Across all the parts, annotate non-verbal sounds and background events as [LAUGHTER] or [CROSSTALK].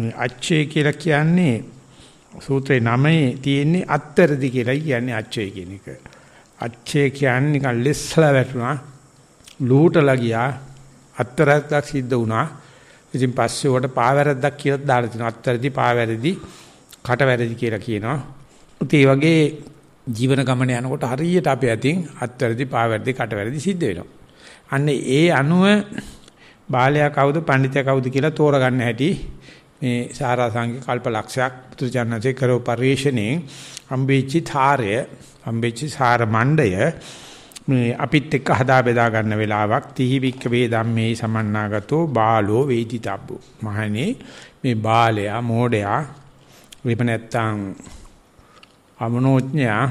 මේ අච්චේ කියලා කියන්නේ සූත්‍රේ නමේ තියෙන්නේ අත්තරදි කියලා කියන්නේ අච්චේ කියන එක. අච්චේ කියන්නේ නිකන් ලෙස්සලා වැටුණා. ලූටලා ගියා. අත්තරද්දක් සිද්ධ වුණා. ඉතින් පස්සේ උකට පාවැරද්දක් කියලා දාලා තිනවා. අත්තරදි පාවැරදි කටවැරදි කියලා කියනවා. ඒ වගේ ජීවන ගමන යනකොට හරියට අපේ අතින් අත්තරදි පාවැරදි කටවැරදි සිද්ධ වෙනවා. අන්න ඒ අනුව බාලයා කවුද පඬිතයා කවුද කියලා තෝරගන්න හැටි මේ සාරාංශික කල්පලක්ෂයක් පුදුජානසේ කරෝ පරිශ්‍රණේ අම්බේචි ධාරය අම්බේචි සාර මණ්ඩය මේ අපිත් එක්ක හදා බෙදා ගන්න වෙලාවක් තිහිවික්ක වේ ධම්මේ සමන්නාගතෝ බාලෝ වේදිතබ්බෝ මහණේ මේ බාලයා මෝඩයා විප නැත්තම් අමනෝඥයා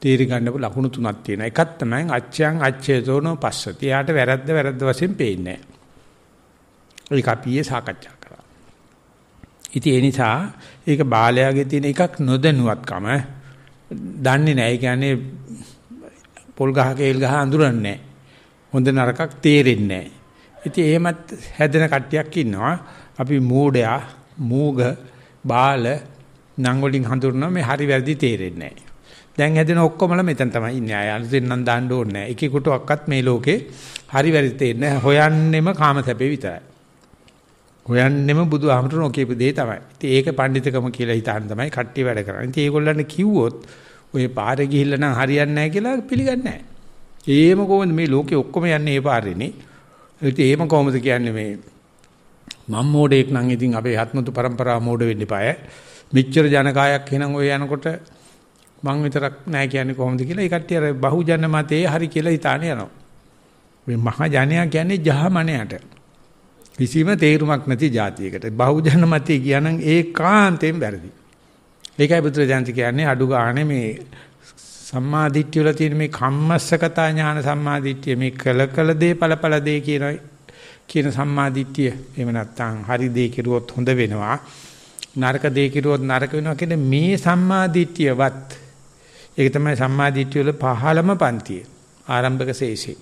තීරි ගන්නපු ලකුණු තුනක් තියෙනවා එකක් තමයි අච්ඡයන් අච්ඡේතෝනෝ පස්සති යාට වැරද්ද වැරද්ද වශයෙන් පේන්නේ ඒක අපි ඊයේ සාකච්ඡා ඉතින් ඒ නිසා ඒක බාලයාගේ තියෙන එකක් නොදැනුවත්කම දන්නේ නැහැ. ඒ කියන්නේ පොල් ගහ කේල් ගහ අඳුරන්නේ නැහැ. හොඳ නරකක් තේරෙන්නේ නැහැ. ඉතින් එහෙමත් හැදෙන කට්ටියක් ඉන්නවා. අපි මෝඩයා, මූග, බාල නම් වලින් හඳුනන මේ හරි වැරදි තේරෙන්නේ නැහැ. දැන් හැදෙන ඔක්කොමල මෙතන තමයි ඉන්නේ. අය අලුතෙන් නම් දාන්න ඕනේ නැහැ. එකෙකුට ඔක්කත් මේ ලෝකේ හරි වැරදි තේරෙන්නේ හොයන්නෙම කාම සැපේ විතරයි. හොයන්නෙම බුදුහාමරණ ඔකේපු දේ තමයි. ඉතින් ඒක පඬිතකම කියලා හිතාන තමයි කට්ටිය වැඩ කරන්නේ. ඉතින් ඒගොල්ලන්ට කිව්වොත් ඔය පාරේ ගිහිල්ලා නම් හරියන්නේ නැහැ කියලා පිළිගන්නේ නැහැ. ඒම කොහොමද මේ ලෝකේ ඔක්කොම යන්නේ ඒ පාරේනේ. ඉතින් ඒම කොහොමද කියන්නේ මේ මම් මෝඩෙක් නම් ඉතින් අපේ ආත්මතු પરම්පරාව මෝඩ වෙන්න එපාය. මෙච්චර ජනකායක් එනං ඔය යනකොට මං විතරක් නැහැ කියන්නේ කොහොමද කියලා ඒ කට්ටිය අර බහුජන මතයේ හරි කියලා හිතාන යනවා. මේ මහා ජනයා කියන්නේ ජහමණයට. කිසිම තේරුමක් නැති જાතියකට බහුජන මතය කියනනම් ඒකාන්තයෙන් වැරදි. ඒකයි බුදුරජාණන් කියන්නේ අඩු ගානේ මේ සම්මාදිට්ඨිය වල තියෙන මේ කම්මස්සකතා ඥාන සම්මාදිට්ඨිය මේ කල කල දේ ඵලඵල දේ කියන කියන සම්මාදිට්ඨිය එහෙම නැත්නම් හරි දේ කෙරුවොත් හොඳ වෙනවා නරක දේ කෙරුවොත් නරක වෙනවා කියන මේ සම්මාදිට්ඨියවත් ඒක තමයි සම්මාදිට්ඨිය වල පහළම පන්තිය ආරම්භක ශේෂේ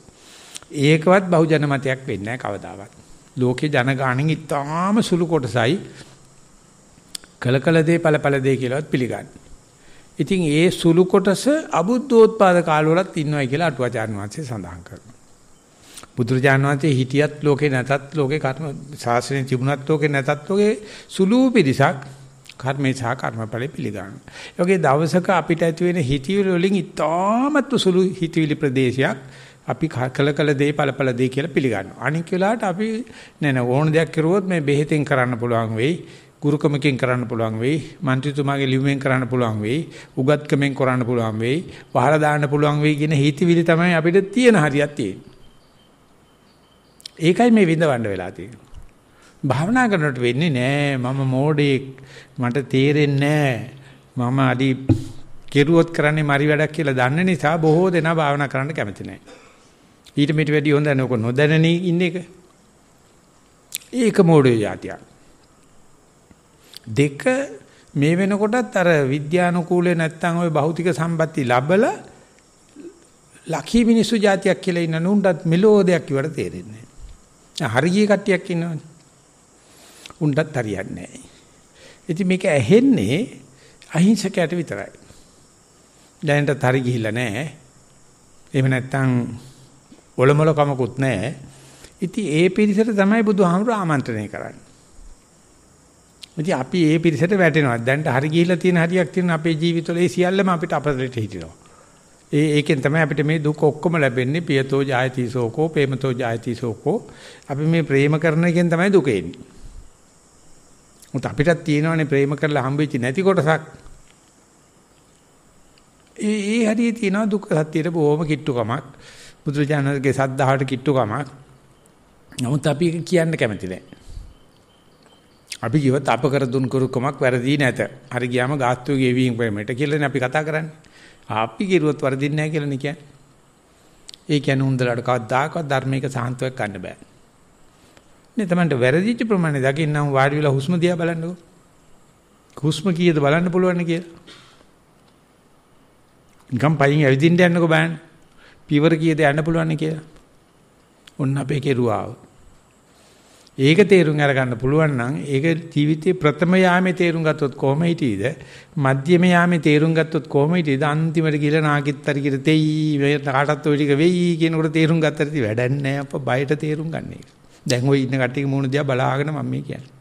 ඒකවත් බහුජන මතයක් වෙන්නේ නැහැ කවදාවත් ලෝකේ ජනගහණෙන් ඉතාම සුළු කොටසයි කලකල දේ පළපළ දේ කියලාවත් පිළිගන්නේ. ඉතින් ඒ සුළු කොටස අබුද්ධෝත්පාද කාලවලත් ඉන්නවයි කියලා අටුවාචාන් වහන්සේ සඳහන් කරනවා. බුදුරජාණන් වහන්සේ හිටියත් ලෝකේ නැතත් ලෝකේ කර්ම ශාසනය තිබුණත් ලෝකේ නැතත් ලෝකේ සුළු පිරිසක් කර්මේ සහ කර්මඵල පිළිගන්නවා. ඒ වගේ දවසක අපිට ඇති වෙන හිතවිලි වලින් ඉතාමත් සුළු හිතවිලි ප්‍රදේශයක් අපි කළ කළ දේ ඵලඵල දේ කියලා පිළිගන්නවා. අනික් වෙලාවට අපි නෑ නෑ ඕන දෙයක් කරුවොත් මේ බෙහෙතෙන් කරන්න පුළුවන් වෙයි. ගුරුකමකින් කරන්න පුළුවන් වෙයි. മന്ത്രിතුමාගේ ලියුමෙන් කරන්න පුළුවන් වෙයි. උගත්කමෙන් කරන්න පුළුවන් වෙයි. වහලා දාන්න පුළුවන් වෙයි කියන හිතවිලි තමයි අපිට තියෙන හරියක් තියෙන්නේ. ඒකයි මේ විඳවන්න වෙලා තියෙන්නේ. භාවනා කරනකොට වෙන්නේ නෑ මම මෝඩෙක් මට තේරෙන්නේ නෑ මම අඩි කෙරුවොත් කරන්නේ මරි වැඩක් කියලා දන්න නිසා බොහෝ දෙනා භාවනා කරන්න කැමති නෑ ඊට මෙට වැඩි හොඳ නැක නොදැනනේ ඉන්න එක. ඒක මෝඩය જાතියක්. දෙක මේ වෙනකොටත් අර විද්‍යානුකූලේ නැත්තම් ওই භෞතික සම්පatti ලැබලා ලකී මිනිස්සු જાතියක් කියලා ඉන්න නුඹටත් මෙලෝ දෙයක් ඉවර තේරෙන්නේ නැහැ. හරිය කට්ටියක් ඉන්නවනේ. උන්ටත් හරියන්නේ නැහැ. ඉතින් මේක ඇහෙන්නේ අහිංසකයට විතරයි. දැනටත් හරි ගිහිල්ලා නැහැ. එහෙම නැත්තම් ඔලොමල කමකුත් නැහැ. ඉතින් ඒ පිරිසට තමයි බුදුහාමුදුර ආමන්ත්‍රණය කරන්නේ. ඉතින් අපි ඒ පිරිසට වැටෙනවා. දැන්ට හරි ගිහිලා තියෙන හරියක් තියෙන අපේ ජීවිතවල ඒ සියල්ලම අපිට අපරලට හිටිනවා. ඒ ඒකෙන් තමයි අපිට මේ දුක ඔක්කොම ලැබෙන්නේ. පියතෝ ජායති සෝකෝ, ප්‍රේමතෝ ජායති සෝකෝ. අපි මේ ප්‍රේම කරන එකෙන් තමයි දුක එන්නේ. මුත් අපිටත් තියෙනවානේ ප්‍රේම කරලා හම්බෙච්ච නැති කොටසක්. ඒ ඒ හරිය තියෙනවා දුක් සත්‍යයට බොහොම කිට්ටුකමක්. බුදුරජාණන්ගේ සද්ධාහට කිට්ටු කමක්. නමුත් අපි කියන්න කැමති නැහැ. අපි කිව්වත් අප කර දුන් කුරුකමක් වැරදි නැත. හරි ගියාම ගාස්තු ගෙවීම ප්‍රේමයට කියලානේ අපි කතා කරන්නේ. අපි කිරුවොත් වරදින්නේ නැහැ කියලානේ කියන්නේ. ඒ කියන්නේ උන්දලට කවදාකවත් ධර්මයක සාන්තුවක් ගන්න බෑ. නේ තමන්ට වැරදිච්ච ප්‍රමාණය දකින්නම් වාඩි වෙලා හුස්ම දිහා බලන්නකෝ. හුස්ම කීයද බලන්න පුළුවන් කියලා. නිකම් පයින් ඇවිදින්න යන්නකෝ බලන්න. පියවර කීයද යන්න පුළුවන් කියලා. ඔන්න අපේ කෙරුවාව. ඒක තේරුම් අරගන්න පුළුවන් නම් ඒක ජීවිතේ ප්‍රථම යාමේ තේරුම් ගත්තොත් කොහොම හිටියේද මධ්‍යම යාමේ තේරුම් ගත්තොත් කොහොම හිටියේද අන්තිමට ගිහලා නාකිත්තර කිර තෙයි මේ කාටත් ওই ටික වෙයි කියනකොට තේරුම් ගත්තට ඉතින් වැඩක් නැහැ අප්පා බයට තේරුම් ගන්න එක. දැන් ওই ඉන්න කට්ටිය මූණ දිහා බලාගෙන මම මේ කියන්නේ.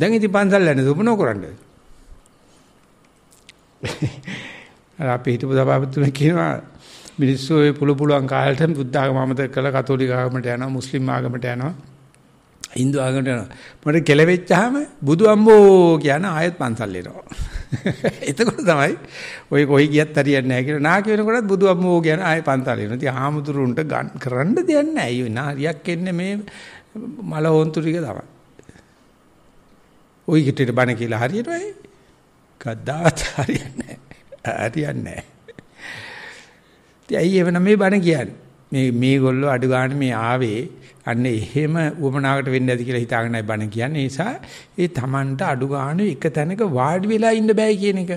දැන් ඉතින් පන්සල් යන්නේ දුපනෝ කරන්නේ. අර අපි හිටපු සභාපතිතුමා කියනවා මිනිස්සු ඔය පුළු පුළුවන් කාලෙට බුද්ධ ආගම අමතක කරලා කතෝලික ආගමට යනවා මුස්ලිම් ආගමට යනවා හින්දු ආගමට යනවා මට කෙලෙවෙච්චාම බුදු අම්බෝ කියන ආයෙත් පන්සල් එනවා [LAUGHS] එතකොට තමයි ඔය කොයි ගියත් හරියන්නේ නැහැ කියලා නාකි වෙනකොටත් බුදු අම්මෝ කියන ආයෙ පන්සල් එනවා ඉතින් ආමුදුරුන්ට කරන්න දෙයක් නැහැ අයියෝ නාරියක් එන්නේ මේ මල හොන්තු ටික තමයි ඔයි කිටිට බණ කියලා හරියට වෙයි කද්දාත් හරියන්නේ හරියන්නේ නැහැ. ඇයි එවනම් මේ බණ කියන්නේ? මේ මේගොල්ලෝ අඩු ගන්න මේ ආවේ අන්න එහෙම උවමනාකට වෙන්නේ නැති කියලා හිතාගෙනයි බණ කියන්නේ. ඒ නිසා ඒ Tamanට අඩු ගන්න එක තැනක වාඩි වෙලා ඉන්න බෑ කියන එක.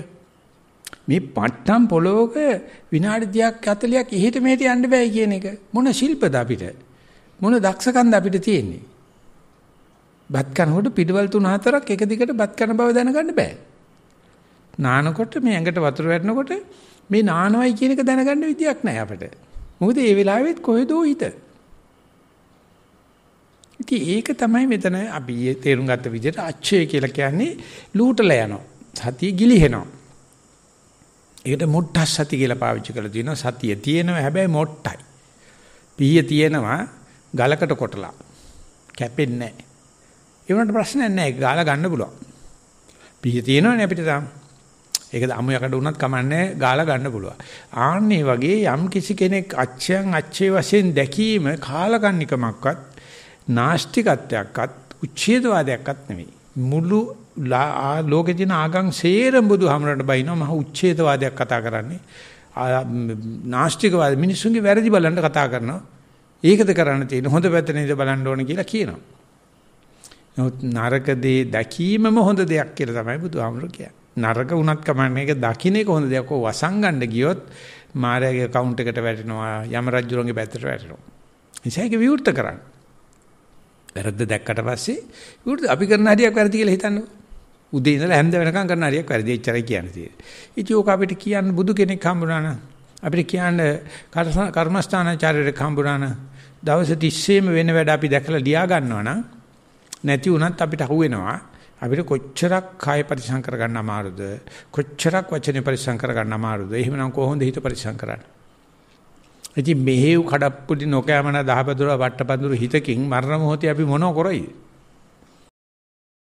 මේ පට්ටම් පොලෝක විනාඩි 30ක් 40ක් ඉහිට මෙහෙට යන්න බෑ කියන එක මොන ශිල්පද අපිට මොන දක්ෂකම්ද අපිට තියෙන්නේ බත් කනකොට පිටවල් 3 4ක් එක දිගට බත් කන බව දැනගන්න බෑ නානකොට මේ ඇඟට වතුර වැටෙනකොට මේ නානවයි කියන එක දැනගන්න විදියක් නැහැ අපිට. මොකද ඒ වෙලාවෙත් කොහෙදෝ හිත. ඉතින් ඒක තමයි මෙතන අපි තේරුම් ගත්ත විදිහට අච්චය කියලා කියන්නේ ලූටලා යනවා. සතිය ගිලිහෙනවා. ඒකට මොට්ටස් සති කියලා පාවිච්චි කරලා තියෙනවා. සතිය තියෙනවා හැබැයි මොට්ටයි. පීය තියෙනවා ගලකට කොටලා. කැපෙන්නේ නැහැ. ඒ වුණාට ප්‍රශ්නයක් නැහැ. ගාලා ගන්න පුළුවන්. පීය තියෙනවනේ අපිට තාම. ඒකද අමු යකඩ වුණත් කමන්නේ ගාලා ගන්න පුළුවන්. ආන්නේ වගේ යම් කිසි කෙනෙක් අච්චයන් අච්චේ වශයෙන් දැකීම කාලකන්නිකමක්වත් නාස්තිකත්වයක්වත් උච්ඡේදවාදයක්වත් නෙවෙයි. මුළු ලෝකේ තියෙන ආගම් සේරම බුදුහමරට බයිනවා මහ උච්ඡේදවාදයක් කතා කරන්නේ. නාස්තිකවාද මිනිස්සුන්ගේ වැරදි බලන්න කතා කරනවා. ඒකද කරන්න තියෙන හොඳ පැත්ත නේද බලන්න ඕන කියලා කියනවා. නමුත් නරක දේ දැකීමම හොඳ දෙයක් කියලා තමයි බුදුහාමුදුරු කියන්නේ. නරක වුණත් කමන්නේ ඒක දකින්නේ කොහොමද දෙයක් ඔය වසංගන්න ගියොත් මායාගේ account එකට වැටෙනවා යම රජුරන්ගේ පැත්තට වැටෙනවා නිසා ඒක විවෘත කරන්න වැරද්ද දැක්කට පස්සේ විවෘත අපි කරන හරියක් වැරදි කියලා හිතන්නේ උදේ ඉඳලා හැන්ද වෙනකම් කරන හරියක් වැරදි එච්චරයි කියන්නේ තියෙන්නේ ඉතින් ඕක අපිට කියන්න බුදු කෙනෙක් හම්බුණා නම් අපිට කියන්න කර්මස්ථානාචාර්යරෙක් හම්බුණා නම් දවස් 30ෙම වෙන වැඩ අපි දැකලා ලියා ගන්නවා නම් නැති වුණත් අපිට අහුවෙනවා අපිට කොච්චරක් කාය පරිසම් කරගන්න අමාරුද කොච්චරක් වචනේ පරිසම් කරගන්න අමාරුද එහෙමනම් කොහොමද හිත පරිසම් කරන්නේ ඉතින් මෙහෙව් කඩප්පුඩි නොකෑමන දහබදුර වට්ටපඳුරු හිතකින් මරණ මොහොතේ අපි මොනව කරයිද